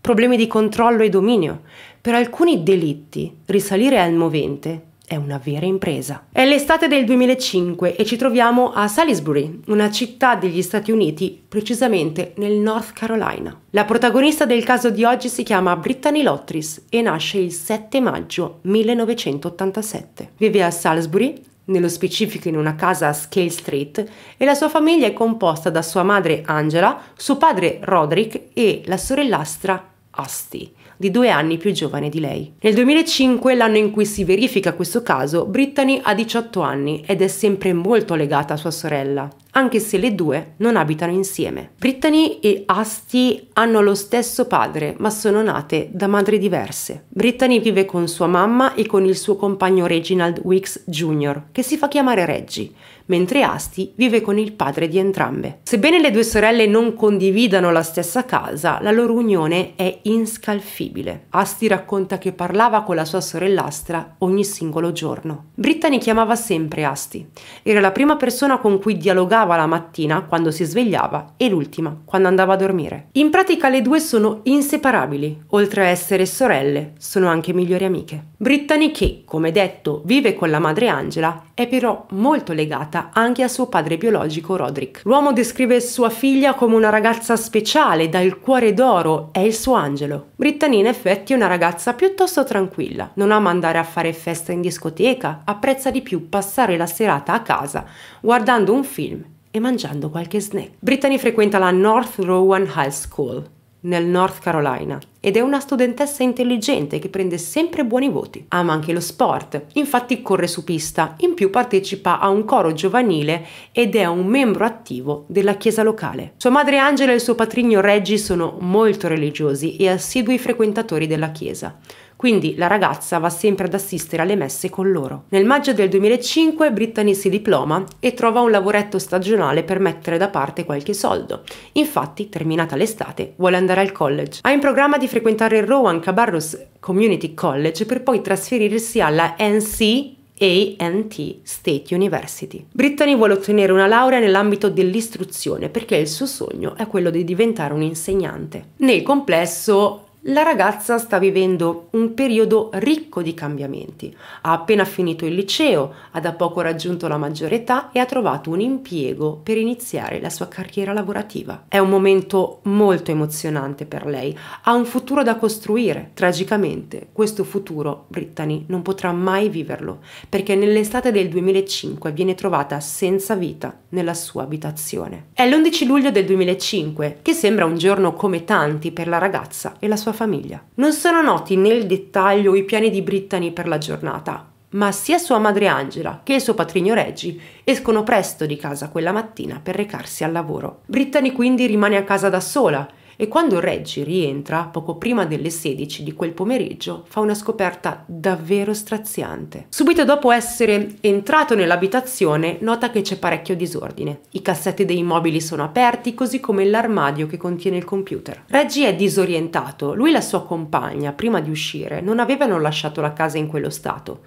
problemi di controllo e dominio. Per alcuni delitti risalire al movente è una vera impresa. È l'estate del 2005 e ci troviamo a Salisbury, una città degli Stati Uniti, precisamente nel North Carolina. La protagonista del caso di oggi si chiama Brittany Lottris e nasce il 7 maggio 1987. Vive a Salisbury, nello specifico in una casa a Scale Street, e la sua famiglia è composta da sua madre Angela, suo padre Roderick e la sorellastra Asti, di due anni più giovane di lei. Nel 2005, l'anno in cui si verifica questo caso, Brittany ha 18 anni ed è sempre molto legata a sua sorella, anche se le due non abitano insieme. Brittany e Asti hanno lo stesso padre, ma sono nate da madri diverse. Brittany vive con sua mamma e con il suo compagno Reginald Wicks Jr., che si fa chiamare Reggie, mentre Asti vive con il padre di entrambe. Sebbene le due sorelle non condividano la stessa casa, la loro unione è inscalfibile. Asti racconta che parlava con la sua sorellastra ogni singolo giorno. Brittany chiamava sempre Asti. Era la prima persona con cui dialogava la mattina quando si svegliava e l'ultima quando andava a dormire. In pratica le due sono inseparabili. Oltre a essere sorelle, sono anche migliori amiche. Brittany che, come detto, vive con la madre Angela, è però molto legata anche a suo padre biologico Roderick. L'uomo descrive sua figlia come una ragazza speciale, dal cuore d'oro, è il suo angelo. Brittany in effetti è una ragazza piuttosto tranquilla, non ama andare a fare festa in discoteca, apprezza di più passare la serata a casa guardando un film e mangiando qualche snack. Brittany frequenta la North Rowan High School, nel North Carolina ed è una studentessa intelligente che prende sempre buoni voti. Ama anche lo sport, infatti corre su pista, in più partecipa a un coro giovanile ed è un membro attivo della chiesa locale. Sua madre Angela e il suo patrigno Reggie sono molto religiosi e assidui frequentatori della chiesa quindi la ragazza va sempre ad assistere alle messe con loro. Nel maggio del 2005 Brittany si diploma e trova un lavoretto stagionale per mettere da parte qualche soldo. Infatti, terminata l'estate, vuole andare al college. Ha in programma di frequentare il Rowan Cabarrus Community College per poi trasferirsi alla NC AT State University. Brittany vuole ottenere una laurea nell'ambito dell'istruzione perché il suo sogno è quello di diventare un insegnante. Nel complesso la ragazza sta vivendo un periodo ricco di cambiamenti. Ha appena finito il liceo, ha da poco raggiunto la maggiore età e ha trovato un impiego per iniziare la sua carriera lavorativa. È un momento molto emozionante per lei, ha un futuro da costruire. Tragicamente, questo futuro Brittany non potrà mai viverlo, perché nell'estate del 2005 viene trovata senza vita nella sua abitazione. È l'11 luglio del 2005, che sembra un giorno come tanti per la ragazza e la sua sua famiglia. Non sono noti nel dettaglio i piani di Brittany per la giornata, ma sia sua madre Angela che il suo patrigno Reggie escono presto di casa quella mattina per recarsi al lavoro. Brittany quindi rimane a casa da sola e quando Reggie rientra, poco prima delle 16 di quel pomeriggio, fa una scoperta davvero straziante. Subito dopo essere entrato nell'abitazione, nota che c'è parecchio disordine. I cassetti dei mobili sono aperti, così come l'armadio che contiene il computer. Reggie è disorientato, lui e la sua compagna, prima di uscire, non avevano lasciato la casa in quello stato.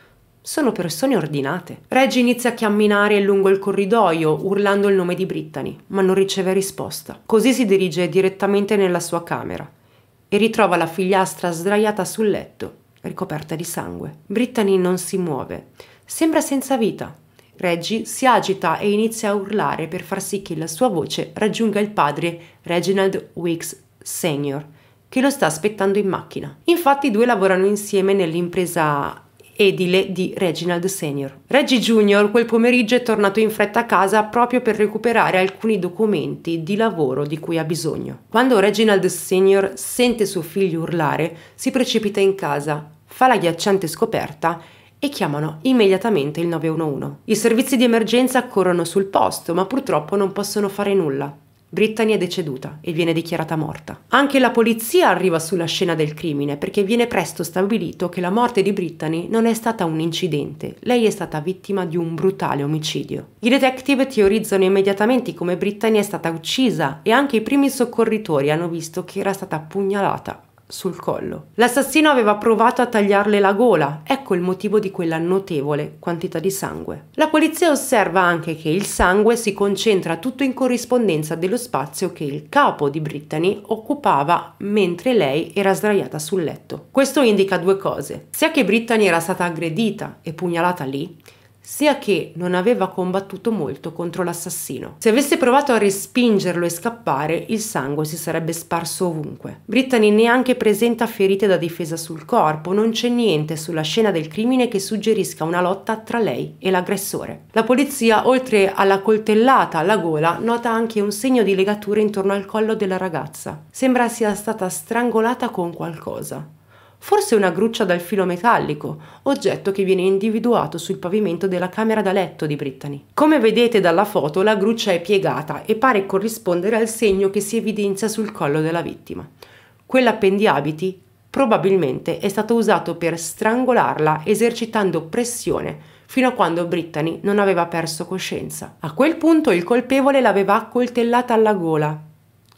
Sono persone ordinate. Reggie inizia a camminare lungo il corridoio, urlando il nome di Brittany, ma non riceve risposta. Così si dirige direttamente nella sua camera e ritrova la figliastra sdraiata sul letto, ricoperta di sangue. Brittany non si muove, sembra senza vita. Reggie si agita e inizia a urlare per far sì che la sua voce raggiunga il padre Reginald Wicks Sr., che lo sta aspettando in macchina. Infatti i due lavorano insieme nell'impresa edile di Reginald Senior. Reggie Junior quel pomeriggio è tornato in fretta a casa proprio per recuperare alcuni documenti di lavoro di cui ha bisogno. Quando Reginald Senior sente suo figlio urlare, si precipita in casa, fa la ghiacciante scoperta e chiamano immediatamente il 911. I servizi di emergenza corrono sul posto, ma purtroppo non possono fare nulla. Brittany è deceduta e viene dichiarata morta. Anche la polizia arriva sulla scena del crimine perché viene presto stabilito che la morte di Brittany non è stata un incidente, lei è stata vittima di un brutale omicidio. I detective teorizzano immediatamente come Brittany è stata uccisa e anche i primi soccorritori hanno visto che era stata pugnalata sul collo. L'assassino aveva provato a tagliarle la gola, ecco il motivo di quella notevole quantità di sangue. La polizia osserva anche che il sangue si concentra tutto in corrispondenza dello spazio che il capo di Brittany occupava mentre lei era sdraiata sul letto. Questo indica due cose, sia che Brittany era stata aggredita e pugnalata lì, sia che non aveva combattuto molto contro l'assassino. Se avesse provato a respingerlo e scappare, il sangue si sarebbe sparso ovunque. Brittany neanche presenta ferite da difesa sul corpo, non c'è niente sulla scena del crimine che suggerisca una lotta tra lei e l'aggressore. La polizia, oltre alla coltellata alla gola, nota anche un segno di legatura intorno al collo della ragazza. Sembra sia stata strangolata con qualcosa forse una gruccia dal filo metallico, oggetto che viene individuato sul pavimento della camera da letto di Brittany. Come vedete dalla foto, la gruccia è piegata e pare corrispondere al segno che si evidenzia sul collo della vittima. Quell'appendiabiti probabilmente è stato usato per strangolarla esercitando pressione fino a quando Brittany non aveva perso coscienza. A quel punto il colpevole l'aveva accoltellata alla gola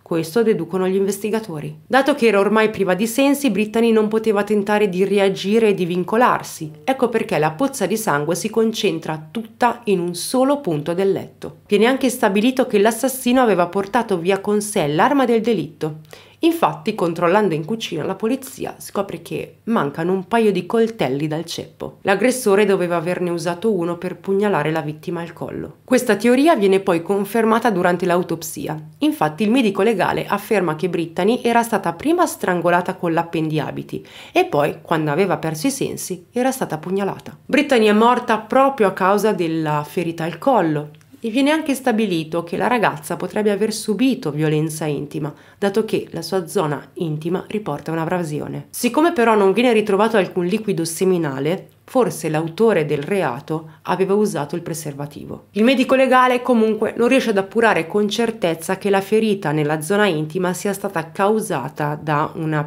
questo deducono gli investigatori. Dato che era ormai priva di sensi, Brittany non poteva tentare di reagire e di vincolarsi. Ecco perché la pozza di sangue si concentra tutta in un solo punto del letto. Viene anche stabilito che l'assassino aveva portato via con sé l'arma del delitto Infatti, controllando in cucina, la polizia scopre che mancano un paio di coltelli dal ceppo. L'aggressore doveva averne usato uno per pugnalare la vittima al collo. Questa teoria viene poi confermata durante l'autopsia. Infatti, il medico legale afferma che Brittany era stata prima strangolata con l'appendiabiti e poi, quando aveva perso i sensi, era stata pugnalata. Brittany è morta proprio a causa della ferita al collo e viene anche stabilito che la ragazza potrebbe aver subito violenza intima, dato che la sua zona intima riporta un'abrasione. Siccome però non viene ritrovato alcun liquido seminale, forse l'autore del reato aveva usato il preservativo. Il medico legale comunque non riesce ad appurare con certezza che la ferita nella zona intima sia stata causata da una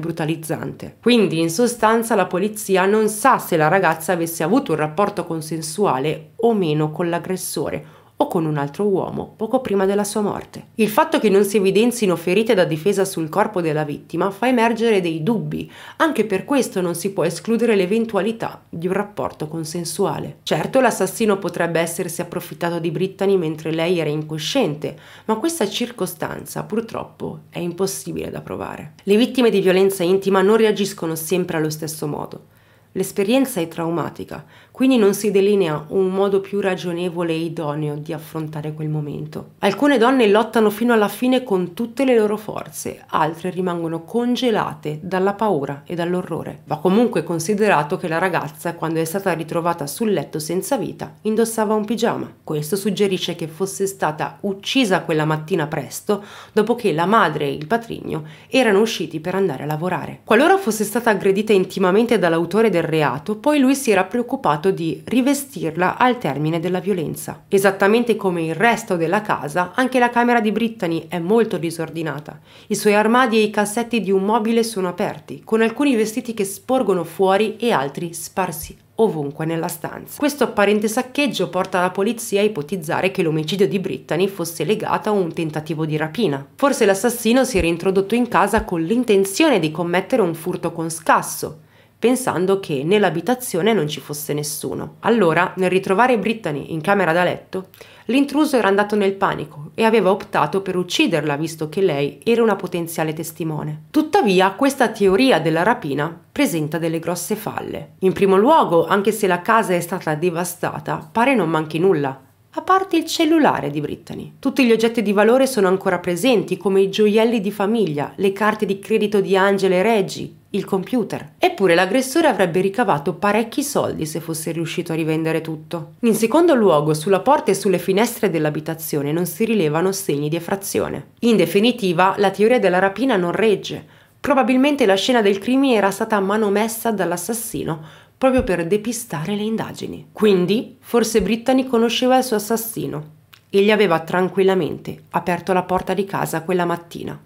brutalizzante. Quindi in sostanza la polizia non sa se la ragazza avesse avuto un rapporto consensuale o meno con l'aggressore o con un altro uomo poco prima della sua morte. Il fatto che non si evidenzino ferite da difesa sul corpo della vittima fa emergere dei dubbi, anche per questo non si può escludere l'eventualità di un rapporto consensuale. Certo l'assassino potrebbe essersi approfittato di Brittany mentre lei era incosciente, ma questa circostanza purtroppo è impossibile da provare. Le vittime di violenza intima non reagiscono sempre allo stesso modo. L'esperienza è traumatica, quindi non si delinea un modo più ragionevole e idoneo di affrontare quel momento. Alcune donne lottano fino alla fine con tutte le loro forze, altre rimangono congelate dalla paura e dall'orrore. Va comunque considerato che la ragazza, quando è stata ritrovata sul letto senza vita, indossava un pigiama. Questo suggerisce che fosse stata uccisa quella mattina presto, dopo che la madre e il patrigno erano usciti per andare a lavorare. Qualora fosse stata aggredita intimamente dall'autore del reato, poi lui si era preoccupato fatto di rivestirla al termine della violenza. Esattamente come il resto della casa, anche la camera di Brittany è molto disordinata. I suoi armadi e i cassetti di un mobile sono aperti, con alcuni vestiti che sporgono fuori e altri sparsi ovunque nella stanza. Questo apparente saccheggio porta la polizia a ipotizzare che l'omicidio di Brittany fosse legato a un tentativo di rapina. Forse l'assassino si era introdotto in casa con l'intenzione di commettere un furto con scasso, pensando che nell'abitazione non ci fosse nessuno. Allora, nel ritrovare Brittany in camera da letto, l'intruso era andato nel panico e aveva optato per ucciderla visto che lei era una potenziale testimone. Tuttavia, questa teoria della rapina presenta delle grosse falle. In primo luogo, anche se la casa è stata devastata, pare non manchi nulla, a parte il cellulare di Brittany. Tutti gli oggetti di valore sono ancora presenti, come i gioielli di famiglia, le carte di credito di Angela e Reggie, il computer. Eppure l'aggressore avrebbe ricavato parecchi soldi se fosse riuscito a rivendere tutto. In secondo luogo, sulla porta e sulle finestre dell'abitazione non si rilevano segni di effrazione. In definitiva, la teoria della rapina non regge. Probabilmente la scena del crimine era stata manomessa dall'assassino proprio per depistare le indagini. Quindi, forse Brittany conosceva il suo assassino e gli aveva tranquillamente aperto la porta di casa quella mattina.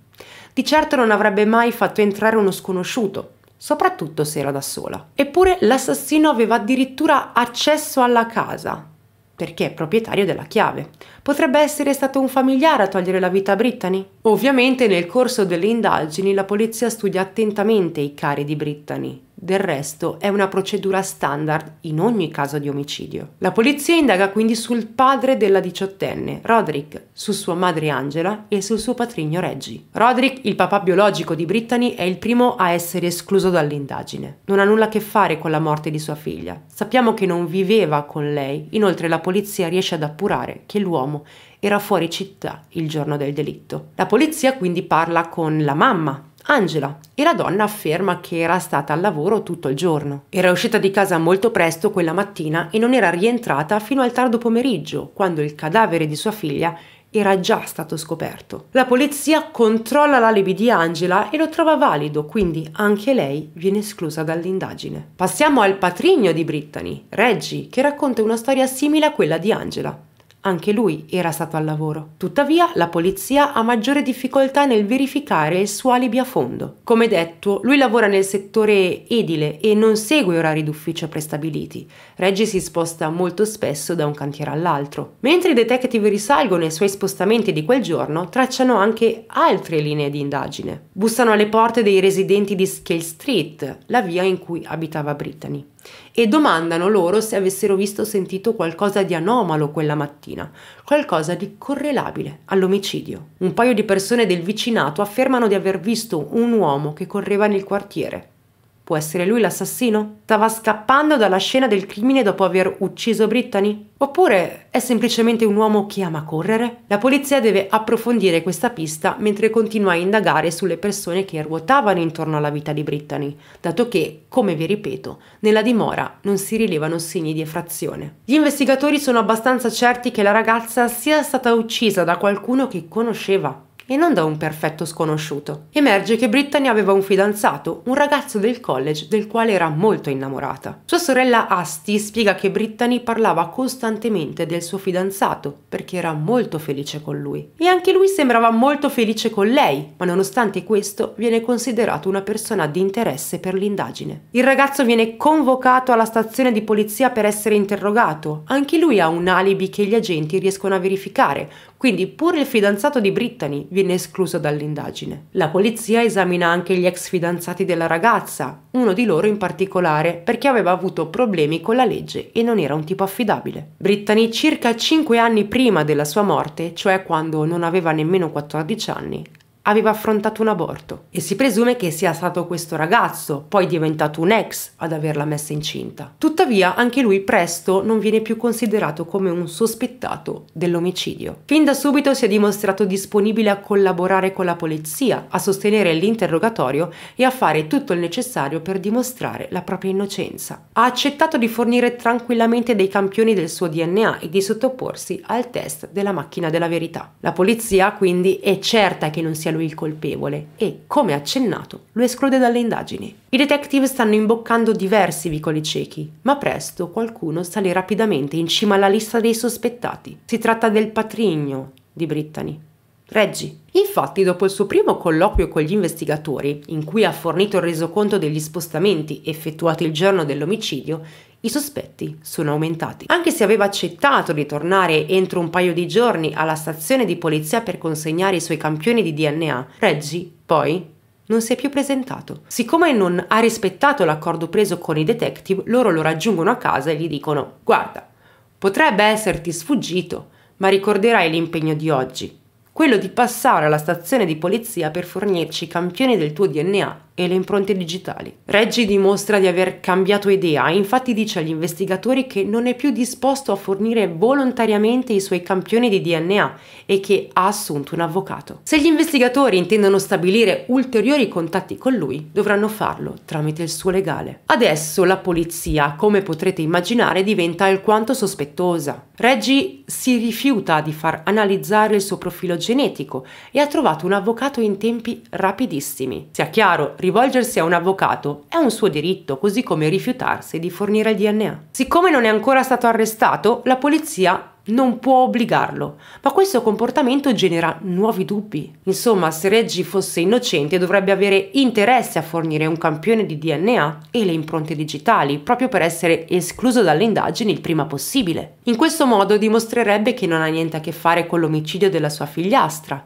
Di certo non avrebbe mai fatto entrare uno sconosciuto, soprattutto se era da sola. Eppure l'assassino aveva addirittura accesso alla casa, perché è proprietario della chiave. Potrebbe essere stato un familiare a togliere la vita a Brittany? Ovviamente nel corso delle indagini la polizia studia attentamente i cari di Brittany del resto è una procedura standard in ogni caso di omicidio. La polizia indaga quindi sul padre della diciottenne, Roderick, su sua madre Angela e sul suo patrigno Reggie. Roderick, il papà biologico di Brittany, è il primo a essere escluso dall'indagine. Non ha nulla a che fare con la morte di sua figlia. Sappiamo che non viveva con lei, inoltre la polizia riesce ad appurare che l'uomo era fuori città il giorno del delitto. La polizia quindi parla con la mamma Angela e la donna afferma che era stata al lavoro tutto il giorno. Era uscita di casa molto presto quella mattina e non era rientrata fino al tardo pomeriggio, quando il cadavere di sua figlia era già stato scoperto. La polizia controlla l'alibi di Angela e lo trova valido, quindi anche lei viene esclusa dall'indagine. Passiamo al patrigno di Brittany, Reggie, che racconta una storia simile a quella di Angela. Anche lui era stato al lavoro. Tuttavia, la polizia ha maggiore difficoltà nel verificare il suo alibi a fondo. Come detto, lui lavora nel settore edile e non segue orari d'ufficio prestabiliti. Reggie si sposta molto spesso da un cantiere all'altro. Mentre i detective risalgono ai suoi spostamenti di quel giorno, tracciano anche altre linee di indagine. Bussano alle porte dei residenti di Scale Street, la via in cui abitava Brittany e domandano loro se avessero visto o sentito qualcosa di anomalo quella mattina, qualcosa di correlabile all'omicidio. Un paio di persone del vicinato affermano di aver visto un uomo che correva nel quartiere. Può essere lui l'assassino? Stava scappando dalla scena del crimine dopo aver ucciso Brittany? Oppure è semplicemente un uomo che ama correre? La polizia deve approfondire questa pista mentre continua a indagare sulle persone che ruotavano intorno alla vita di Brittany, dato che, come vi ripeto, nella dimora non si rilevano segni di effrazione. Gli investigatori sono abbastanza certi che la ragazza sia stata uccisa da qualcuno che conosceva e non da un perfetto sconosciuto. Emerge che Brittany aveva un fidanzato, un ragazzo del college del quale era molto innamorata. Sua sorella Asti spiega che Brittany parlava costantemente del suo fidanzato perché era molto felice con lui. E anche lui sembrava molto felice con lei, ma nonostante questo viene considerato una persona di interesse per l'indagine. Il ragazzo viene convocato alla stazione di polizia per essere interrogato. Anche lui ha un alibi che gli agenti riescono a verificare, quindi pure il fidanzato di Brittany viene escluso dall'indagine. La polizia esamina anche gli ex fidanzati della ragazza, uno di loro in particolare perché aveva avuto problemi con la legge e non era un tipo affidabile. Brittany circa 5 anni prima della sua morte, cioè quando non aveva nemmeno 14 anni, aveva affrontato un aborto e si presume che sia stato questo ragazzo, poi diventato un ex, ad averla messa incinta. Tuttavia anche lui presto non viene più considerato come un sospettato dell'omicidio. Fin da subito si è dimostrato disponibile a collaborare con la polizia, a sostenere l'interrogatorio e a fare tutto il necessario per dimostrare la propria innocenza. Ha accettato di fornire tranquillamente dei campioni del suo DNA e di sottoporsi al test della macchina della verità. La polizia quindi è certa che non sia lui il colpevole e, come accennato, lo esclude dalle indagini. I detective stanno imboccando diversi vicoli ciechi, ma presto qualcuno sale rapidamente in cima alla lista dei sospettati. Si tratta del patrigno di Brittany, Reggie. Infatti, dopo il suo primo colloquio con gli investigatori, in cui ha fornito il resoconto degli spostamenti effettuati il giorno dell'omicidio, i sospetti sono aumentati. Anche se aveva accettato di tornare entro un paio di giorni alla stazione di polizia per consegnare i suoi campioni di DNA, Reggie poi non si è più presentato. Siccome non ha rispettato l'accordo preso con i detective, loro lo raggiungono a casa e gli dicono guarda, potrebbe esserti sfuggito, ma ricorderai l'impegno di oggi, quello di passare alla stazione di polizia per fornirci i campioni del tuo DNA e le impronte digitali. Reggi dimostra di aver cambiato idea infatti dice agli investigatori che non è più disposto a fornire volontariamente i suoi campioni di DNA e che ha assunto un avvocato. Se gli investigatori intendono stabilire ulteriori contatti con lui, dovranno farlo tramite il suo legale. Adesso la polizia, come potrete immaginare, diventa alquanto sospettosa. Reggie si rifiuta di far analizzare il suo profilo genetico e ha trovato un avvocato in tempi rapidissimi. Sia chiaro, rivolgersi a un avvocato è un suo diritto, così come rifiutarsi di fornire il DNA. Siccome non è ancora stato arrestato, la polizia non può obbligarlo, ma questo comportamento genera nuovi dubbi. Insomma, se Reggie fosse innocente dovrebbe avere interesse a fornire un campione di DNA e le impronte digitali, proprio per essere escluso dalle indagini il prima possibile. In questo modo dimostrerebbe che non ha niente a che fare con l'omicidio della sua figliastra,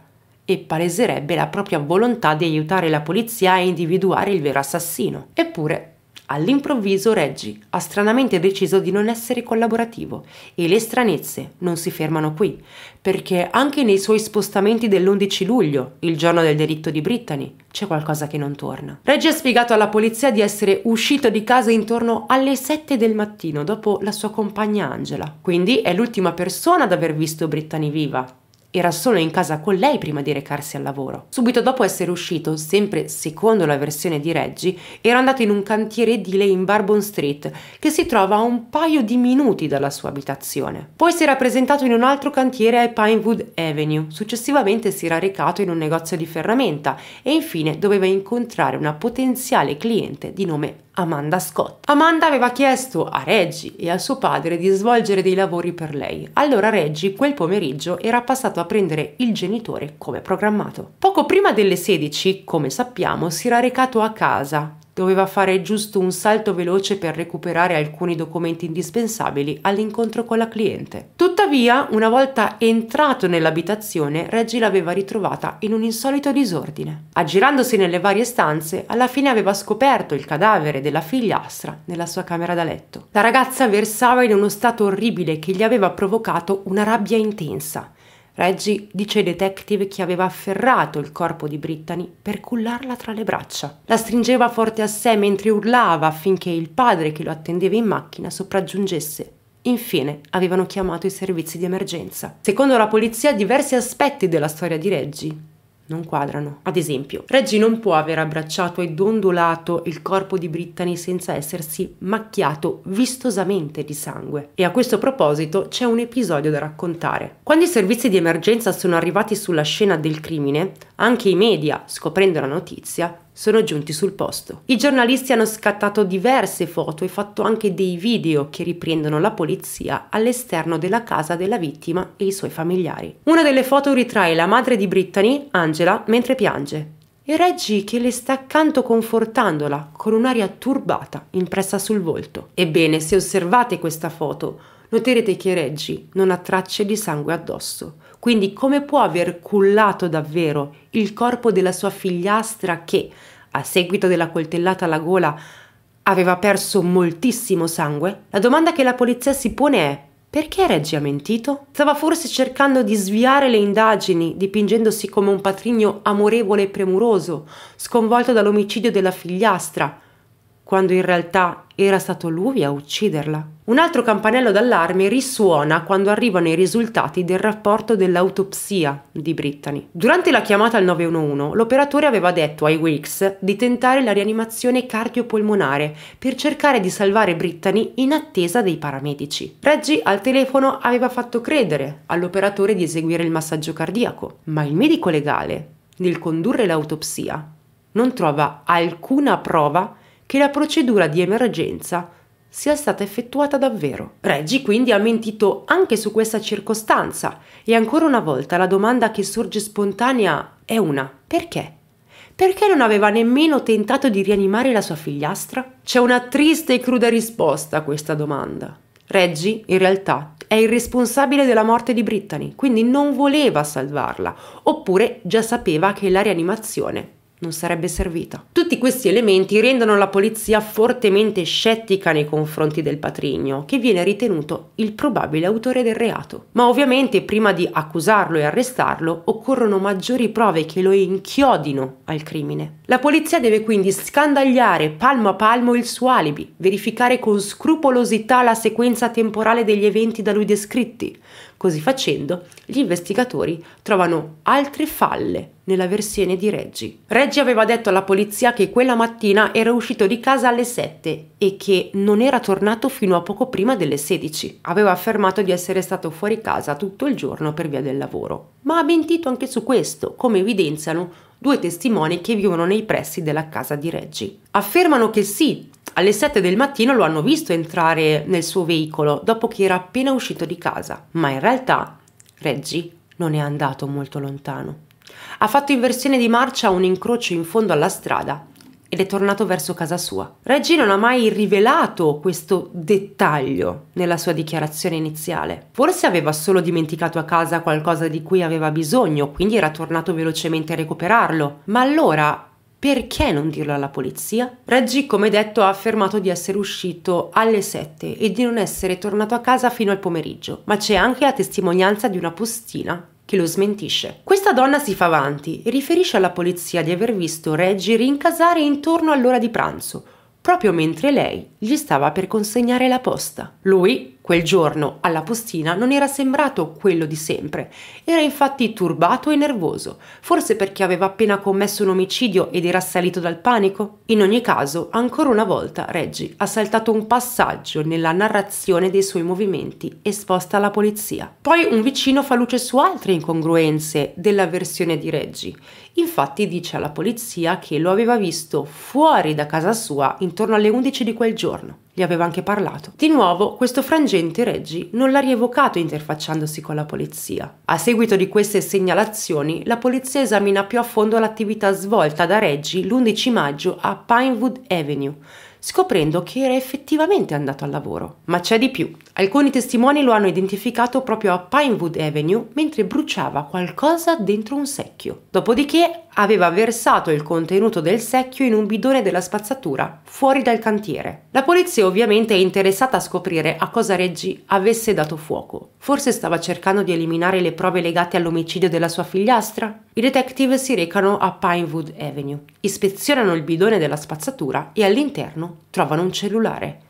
e paleserebbe la propria volontà di aiutare la polizia a individuare il vero assassino. Eppure, all'improvviso Reggie ha stranamente deciso di non essere collaborativo e le stranezze non si fermano qui, perché anche nei suoi spostamenti dell'11 luglio, il giorno del delitto di Brittany, c'è qualcosa che non torna. Reggie ha spiegato alla polizia di essere uscito di casa intorno alle 7 del mattino dopo la sua compagna Angela, quindi è l'ultima persona ad aver visto Brittany viva era solo in casa con lei prima di recarsi al lavoro. Subito dopo essere uscito, sempre secondo la versione di Reggie, era andato in un cantiere edile in Barbon Street, che si trova a un paio di minuti dalla sua abitazione. Poi si era presentato in un altro cantiere a Pinewood Avenue, successivamente si era recato in un negozio di ferramenta e infine doveva incontrare una potenziale cliente di nome Amanda Scott. Amanda aveva chiesto a Reggie e a suo padre di svolgere dei lavori per lei, allora Reggie quel pomeriggio era passato a prendere il genitore come programmato. Poco prima delle 16, come sappiamo, si era recato a casa doveva fare giusto un salto veloce per recuperare alcuni documenti indispensabili all'incontro con la cliente. Tuttavia, una volta entrato nell'abitazione, Reggie l'aveva ritrovata in un insolito disordine. Aggirandosi nelle varie stanze, alla fine aveva scoperto il cadavere della figliastra nella sua camera da letto. La ragazza versava in uno stato orribile che gli aveva provocato una rabbia intensa. Reggie dice ai detective che aveva afferrato il corpo di Brittany per cullarla tra le braccia. La stringeva forte a sé mentre urlava affinché il padre che lo attendeva in macchina sopraggiungesse Infine avevano chiamato i servizi di emergenza. Secondo la polizia diversi aspetti della storia di Reggie non quadrano. Ad esempio, Reggie non può aver abbracciato e dondolato il corpo di Brittany senza essersi macchiato vistosamente di sangue. E a questo proposito c'è un episodio da raccontare. Quando i servizi di emergenza sono arrivati sulla scena del crimine, anche i media, scoprendo la notizia, sono giunti sul posto. I giornalisti hanno scattato diverse foto e fatto anche dei video che riprendono la polizia all'esterno della casa della vittima e i suoi familiari. Una delle foto ritrae la madre di Brittany, Angela, mentre piange e Reggie che le sta accanto confortandola con un'aria turbata impressa sul volto. Ebbene, se osservate questa foto, noterete che Reggie non ha tracce di sangue addosso, quindi come può aver cullato davvero il corpo della sua figliastra che, a seguito della coltellata alla gola, aveva perso moltissimo sangue? La domanda che la polizia si pone è perché Reggie ha mentito? Stava forse cercando di sviare le indagini, dipingendosi come un patrigno amorevole e premuroso, sconvolto dall'omicidio della figliastra, quando in realtà era stato lui a ucciderla. Un altro campanello d'allarme risuona quando arrivano i risultati del rapporto dell'autopsia di Brittany. Durante la chiamata al 911, l'operatore aveva detto ai Wicks di tentare la rianimazione cardiopolmonare per cercare di salvare Brittany in attesa dei paramedici. Reggie al telefono aveva fatto credere all'operatore di eseguire il massaggio cardiaco, ma il medico legale, nel condurre l'autopsia, non trova alcuna prova che la procedura di emergenza sia stata effettuata davvero. Reggi quindi ha mentito anche su questa circostanza e ancora una volta la domanda che sorge spontanea è una. Perché? Perché non aveva nemmeno tentato di rianimare la sua figliastra? C'è una triste e cruda risposta a questa domanda. Reggie, in realtà, è il responsabile della morte di Brittany, quindi non voleva salvarla, oppure già sapeva che la rianimazione non sarebbe servita. Tutti questi elementi rendono la polizia fortemente scettica nei confronti del patrigno, che viene ritenuto il probabile autore del reato. Ma ovviamente prima di accusarlo e arrestarlo occorrono maggiori prove che lo inchiodino al crimine. La polizia deve quindi scandagliare palmo a palmo il suo alibi, verificare con scrupolosità la sequenza temporale degli eventi da lui descritti, Così facendo, gli investigatori trovano altre falle nella versione di Reggie. Reggie aveva detto alla polizia che quella mattina era uscito di casa alle 7 e che non era tornato fino a poco prima delle 16. Aveva affermato di essere stato fuori casa tutto il giorno per via del lavoro. Ma ha mentito anche su questo, come evidenziano due testimoni che vivono nei pressi della casa di Reggie. Affermano che sì, alle 7 del mattino lo hanno visto entrare nel suo veicolo dopo che era appena uscito di casa, ma in realtà Reggie non è andato molto lontano. Ha fatto inversione di marcia a un incrocio in fondo alla strada ed è tornato verso casa sua. Reggie non ha mai rivelato questo dettaglio nella sua dichiarazione iniziale. Forse aveva solo dimenticato a casa qualcosa di cui aveva bisogno, quindi era tornato velocemente a recuperarlo. Ma allora perché non dirlo alla polizia? Reggie, come detto, ha affermato di essere uscito alle 7 e di non essere tornato a casa fino al pomeriggio, ma c'è anche la testimonianza di una postina che lo smentisce. Questa donna si fa avanti e riferisce alla polizia di aver visto Reggie rincasare intorno all'ora di pranzo, proprio mentre lei gli stava per consegnare la posta. Lui Quel giorno, alla postina, non era sembrato quello di sempre. Era infatti turbato e nervoso, forse perché aveva appena commesso un omicidio ed era assalito dal panico. In ogni caso, ancora una volta, Reggie ha saltato un passaggio nella narrazione dei suoi movimenti esposta alla polizia. Poi un vicino fa luce su altre incongruenze della versione di Reggie. Infatti dice alla polizia che lo aveva visto fuori da casa sua intorno alle 11 di quel giorno gli aveva anche parlato. Di nuovo, questo frangente Reggi non l'ha rievocato interfacciandosi con la polizia. A seguito di queste segnalazioni, la polizia esamina più a fondo l'attività svolta da Reggi l'11 maggio a Pinewood Avenue, scoprendo che era effettivamente andato al lavoro. Ma c'è di più. Alcuni testimoni lo hanno identificato proprio a Pinewood Avenue mentre bruciava qualcosa dentro un secchio. Dopodiché aveva versato il contenuto del secchio in un bidone della spazzatura, fuori dal cantiere. La polizia ovviamente è interessata a scoprire a cosa Reggie avesse dato fuoco. Forse stava cercando di eliminare le prove legate all'omicidio della sua figliastra? I detective si recano a Pinewood Avenue, ispezionano il bidone della spazzatura e all'interno trovano un cellulare.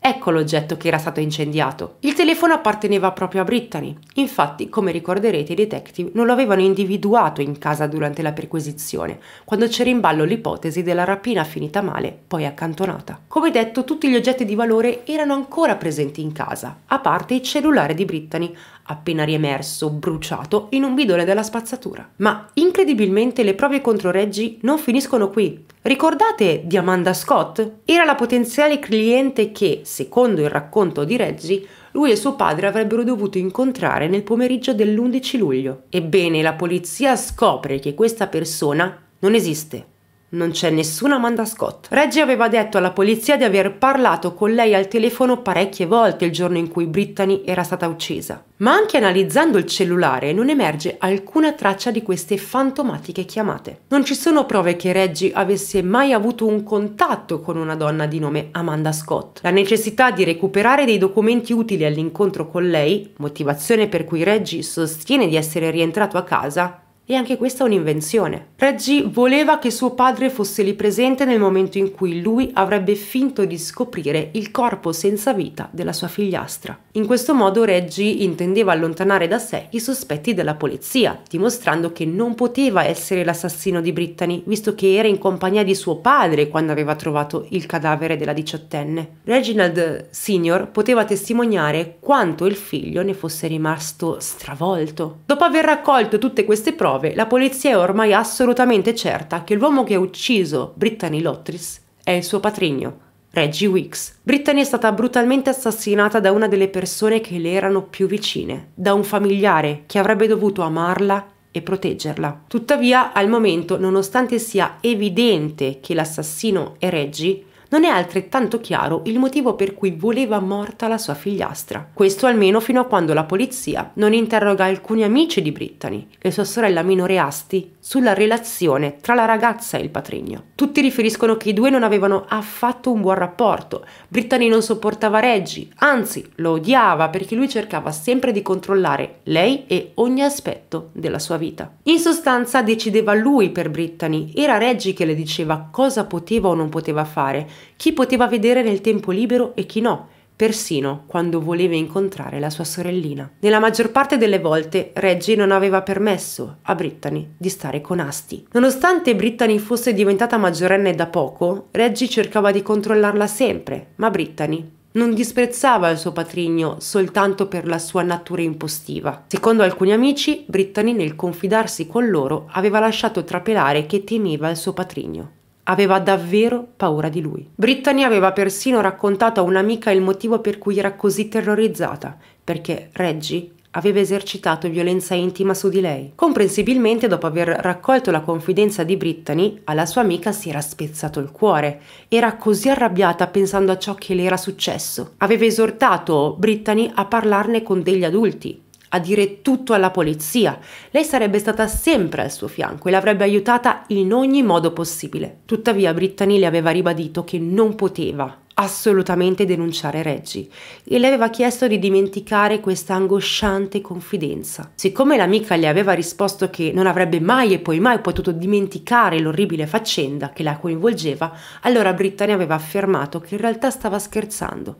Ecco l'oggetto che era stato incendiato. Il telefono apparteneva proprio a Brittany. Infatti, come ricorderete, i detective non lo avevano individuato in casa durante la perquisizione, quando c'era in ballo l'ipotesi della rapina finita male, poi accantonata. Come detto, tutti gli oggetti di valore erano ancora presenti in casa, a parte il cellulare di Brittany, appena riemerso, bruciato, in un bidone della spazzatura. Ma incredibilmente le prove contro Reggie non finiscono qui. Ricordate di Amanda Scott? Era la potenziale cliente che, secondo il racconto di Reggie, lui e suo padre avrebbero dovuto incontrare nel pomeriggio dell'11 luglio. Ebbene, la polizia scopre che questa persona non esiste. Non c'è nessuna Amanda Scott. Reggie aveva detto alla polizia di aver parlato con lei al telefono parecchie volte il giorno in cui Brittany era stata uccisa. Ma anche analizzando il cellulare non emerge alcuna traccia di queste fantomatiche chiamate. Non ci sono prove che Reggie avesse mai avuto un contatto con una donna di nome Amanda Scott. La necessità di recuperare dei documenti utili all'incontro con lei, motivazione per cui Reggie sostiene di essere rientrato a casa, e anche questa è un'invenzione. Reggie voleva che suo padre fosse lì presente nel momento in cui lui avrebbe finto di scoprire il corpo senza vita della sua figliastra. In questo modo Reggie intendeva allontanare da sé i sospetti della polizia, dimostrando che non poteva essere l'assassino di Brittany, visto che era in compagnia di suo padre quando aveva trovato il cadavere della diciottenne. Reginald Sr. poteva testimoniare quanto il figlio ne fosse rimasto stravolto. Dopo aver raccolto tutte queste prove, prove, la polizia è ormai assolutamente certa che l'uomo che ha ucciso Brittany Lottris è il suo patrigno, Reggie Weeks. Brittany è stata brutalmente assassinata da una delle persone che le erano più vicine, da un familiare che avrebbe dovuto amarla e proteggerla. Tuttavia, al momento, nonostante sia evidente che l'assassino è Reggie, non è altrettanto chiaro il motivo per cui voleva morta la sua figliastra. Questo almeno fino a quando la polizia non interroga alcuni amici di Brittany e sua sorella minore Asti sulla relazione tra la ragazza e il patrigno. Tutti riferiscono che i due non avevano affatto un buon rapporto. Brittany non sopportava Reggie, anzi lo odiava perché lui cercava sempre di controllare lei e ogni aspetto della sua vita. In sostanza decideva lui per Brittany, era Reggie che le diceva cosa poteva o non poteva fare chi poteva vedere nel tempo libero e chi no, persino quando voleva incontrare la sua sorellina. Nella maggior parte delle volte Reggie non aveva permesso a Brittany di stare con Asti. Nonostante Brittany fosse diventata maggiorenne da poco, Reggie cercava di controllarla sempre, ma Brittany non disprezzava il suo patrigno soltanto per la sua natura impostiva. Secondo alcuni amici, Brittany nel confidarsi con loro aveva lasciato trapelare che temeva il suo patrigno. Aveva davvero paura di lui. Brittany aveva persino raccontato a un'amica il motivo per cui era così terrorizzata, perché Reggie aveva esercitato violenza intima su di lei. Comprensibilmente, dopo aver raccolto la confidenza di Brittany, alla sua amica si era spezzato il cuore. Era così arrabbiata pensando a ciò che le era successo. Aveva esortato Brittany a parlarne con degli adulti, a dire tutto alla polizia. Lei sarebbe stata sempre al suo fianco e l'avrebbe aiutata in ogni modo possibile. Tuttavia Brittany le aveva ribadito che non poteva assolutamente denunciare Reggie e le aveva chiesto di dimenticare questa angosciante confidenza. Siccome l'amica le aveva risposto che non avrebbe mai e poi mai potuto dimenticare l'orribile faccenda che la coinvolgeva, allora Brittany aveva affermato che in realtà stava scherzando,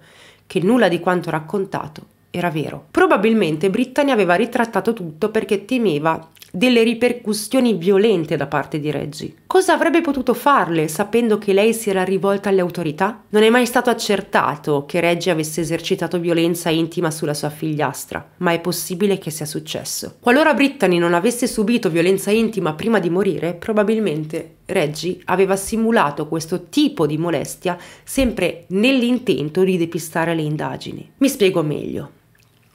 che nulla di quanto raccontato era vero. Probabilmente Brittany aveva ritrattato tutto perché temeva delle ripercussioni violente da parte di Reggie. Cosa avrebbe potuto farle sapendo che lei si era rivolta alle autorità? Non è mai stato accertato che Reggie avesse esercitato violenza intima sulla sua figliastra, ma è possibile che sia successo. Qualora Brittany non avesse subito violenza intima prima di morire, probabilmente Reggie aveva simulato questo tipo di molestia sempre nell'intento di depistare le indagini. Mi spiego meglio.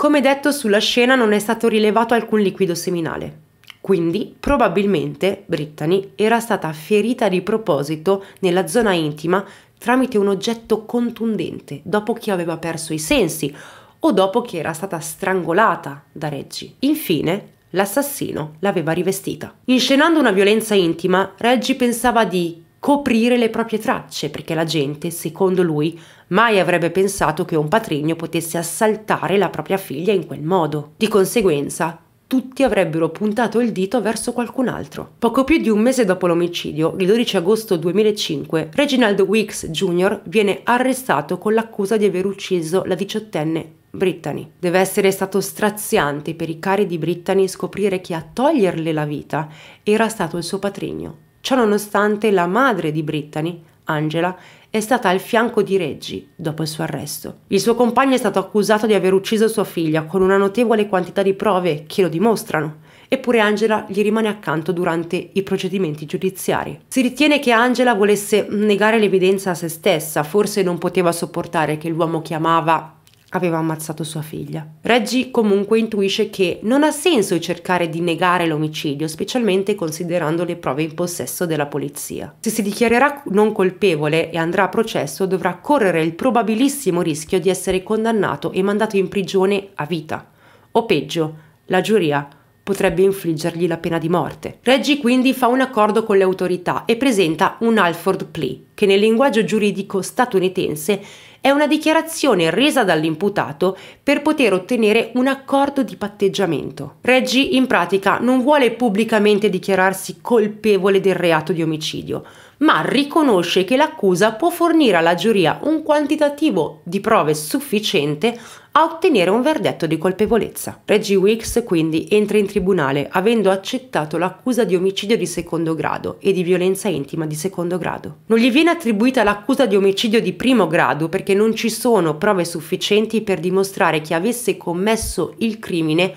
Come detto, sulla scena non è stato rilevato alcun liquido seminale. Quindi, probabilmente, Brittany era stata ferita di proposito nella zona intima tramite un oggetto contundente dopo che aveva perso i sensi o dopo che era stata strangolata da Reggie. Infine, l'assassino l'aveva rivestita. Inscenando una violenza intima, Reggie pensava di coprire le proprie tracce perché la gente, secondo lui, Mai avrebbe pensato che un patrigno potesse assaltare la propria figlia in quel modo. Di conseguenza, tutti avrebbero puntato il dito verso qualcun altro. Poco più di un mese dopo l'omicidio, il 12 agosto 2005, Reginald Wicks Jr. viene arrestato con l'accusa di aver ucciso la diciottenne Brittany. Deve essere stato straziante per i cari di Brittany scoprire che a toglierle la vita era stato il suo patrigno. Ciò nonostante la madre di Brittany, Angela, è stata al fianco di Reggi dopo il suo arresto. Il suo compagno è stato accusato di aver ucciso sua figlia con una notevole quantità di prove che lo dimostrano, eppure Angela gli rimane accanto durante i procedimenti giudiziari. Si ritiene che Angela volesse negare l'evidenza a se stessa, forse non poteva sopportare che l'uomo che amava aveva ammazzato sua figlia. Reggie comunque intuisce che non ha senso cercare di negare l'omicidio, specialmente considerando le prove in possesso della polizia. Se si dichiarerà non colpevole e andrà a processo, dovrà correre il probabilissimo rischio di essere condannato e mandato in prigione a vita. O peggio, la giuria potrebbe infliggergli la pena di morte. Reggie quindi fa un accordo con le autorità e presenta un Alford Plea, che nel linguaggio giuridico statunitense è una dichiarazione resa dall'imputato per poter ottenere un accordo di patteggiamento. Reggie in pratica non vuole pubblicamente dichiararsi colpevole del reato di omicidio, ma riconosce che l'accusa può fornire alla giuria un quantitativo di prove sufficiente a ottenere un verdetto di colpevolezza. Reggie Wicks quindi entra in tribunale avendo accettato l'accusa di omicidio di secondo grado e di violenza intima di secondo grado. Non gli viene attribuita l'accusa di omicidio di primo grado perché non ci sono prove sufficienti per dimostrare che avesse commesso il crimine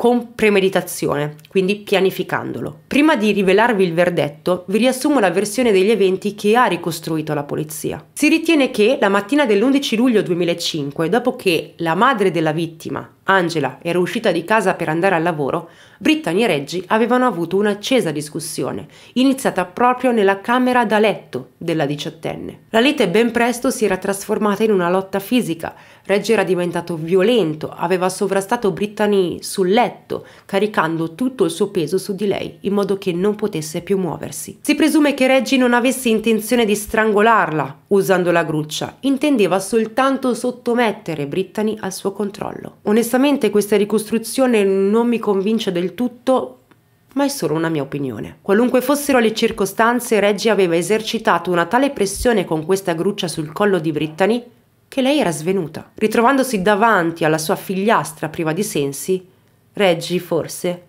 con premeditazione, quindi pianificandolo. Prima di rivelarvi il verdetto, vi riassumo la versione degli eventi che ha ricostruito la polizia. Si ritiene che la mattina dell'11 luglio 2005, dopo che la madre della vittima, Angela era uscita di casa per andare al lavoro, Brittany e Reggie avevano avuto un'accesa discussione, iniziata proprio nella camera da letto della diciottenne. La lite ben presto si era trasformata in una lotta fisica. Reggie era diventato violento, aveva sovrastato Brittany sul letto, caricando tutto il suo peso su di lei in modo che non potesse più muoversi. Si presume che Reggie non avesse intenzione di strangolarla usando la gruccia, intendeva soltanto sottomettere Brittany al suo controllo. Onestamente Onestamente questa ricostruzione non mi convince del tutto, ma è solo una mia opinione. Qualunque fossero le circostanze, Reggie aveva esercitato una tale pressione con questa gruccia sul collo di Brittany che lei era svenuta. Ritrovandosi davanti alla sua figliastra priva di sensi, Reggie forse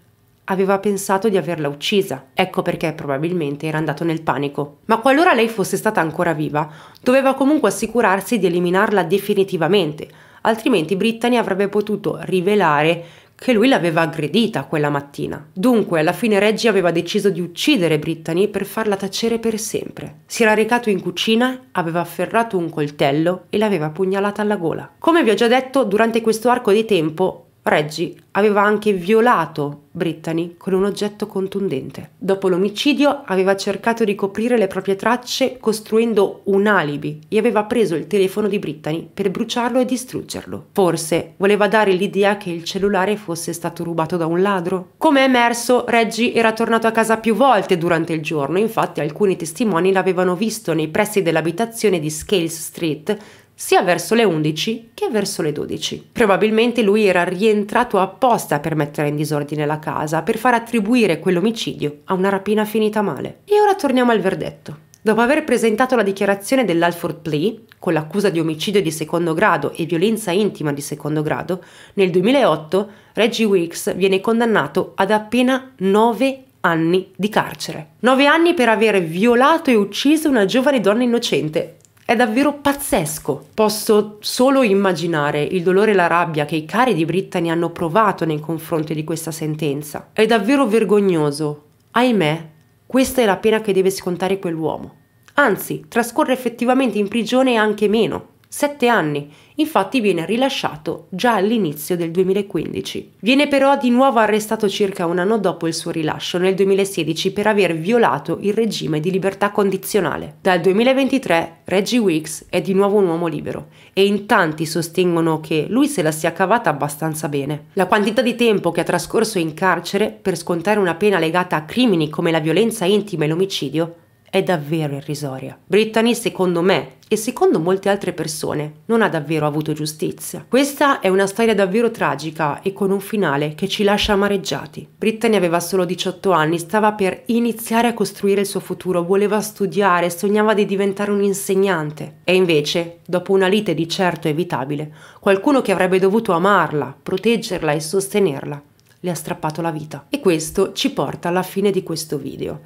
aveva pensato di averla uccisa. Ecco perché probabilmente era andato nel panico. Ma qualora lei fosse stata ancora viva, doveva comunque assicurarsi di eliminarla definitivamente, altrimenti Brittany avrebbe potuto rivelare che lui l'aveva aggredita quella mattina. Dunque, alla fine Reggie aveva deciso di uccidere Brittany per farla tacere per sempre. Si era recato in cucina, aveva afferrato un coltello e l'aveva pugnalata alla gola. Come vi ho già detto, durante questo arco di tempo Reggie aveva anche violato Brittany con un oggetto contundente. Dopo l'omicidio aveva cercato di coprire le proprie tracce costruendo un alibi e aveva preso il telefono di Brittany per bruciarlo e distruggerlo. Forse voleva dare l'idea che il cellulare fosse stato rubato da un ladro? Come è emerso, Reggie era tornato a casa più volte durante il giorno, infatti alcuni testimoni l'avevano visto nei pressi dell'abitazione di Scales Street sia verso le 11 che verso le 12. Probabilmente lui era rientrato apposta per mettere in disordine la casa, per far attribuire quell'omicidio a una rapina finita male. E ora torniamo al verdetto. Dopo aver presentato la dichiarazione dell'Alford Plea, con l'accusa di omicidio di secondo grado e violenza intima di secondo grado, nel 2008 Reggie Wicks viene condannato ad appena 9 anni di carcere. 9 anni per aver violato e ucciso una giovane donna innocente, è davvero pazzesco. Posso solo immaginare il dolore e la rabbia che i cari di Brittany hanno provato nei confronti di questa sentenza. È davvero vergognoso. Ahimè, questa è la pena che deve scontare quell'uomo. Anzi, trascorre effettivamente in prigione anche meno sette anni, infatti viene rilasciato già all'inizio del 2015. Viene però di nuovo arrestato circa un anno dopo il suo rilascio, nel 2016, per aver violato il regime di libertà condizionale. Dal 2023 Reggie Wicks è di nuovo un uomo libero e in tanti sostengono che lui se la sia cavata abbastanza bene. La quantità di tempo che ha trascorso in carcere per scontare una pena legata a crimini come la violenza intima e l'omicidio è davvero irrisoria. Brittany, secondo me e secondo molte altre persone, non ha davvero avuto giustizia. Questa è una storia davvero tragica e con un finale che ci lascia amareggiati. Brittany aveva solo 18 anni, stava per iniziare a costruire il suo futuro, voleva studiare, sognava di diventare un insegnante. E invece, dopo una lite di certo evitabile, qualcuno che avrebbe dovuto amarla, proteggerla e sostenerla, le ha strappato la vita. E questo ci porta alla fine di questo video.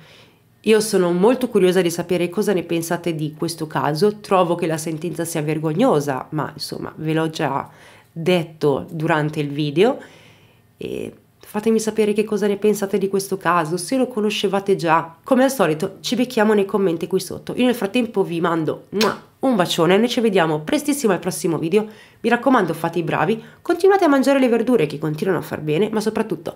Io sono molto curiosa di sapere cosa ne pensate di questo caso, trovo che la sentenza sia vergognosa, ma insomma ve l'ho già detto durante il video e fatemi sapere che cosa ne pensate di questo caso, se lo conoscevate già. Come al solito ci becchiamo nei commenti qui sotto. Io nel frattempo vi mando un bacione, noi ci vediamo prestissimo al prossimo video. Mi raccomando fate i bravi, continuate a mangiare le verdure che continuano a far bene, ma soprattutto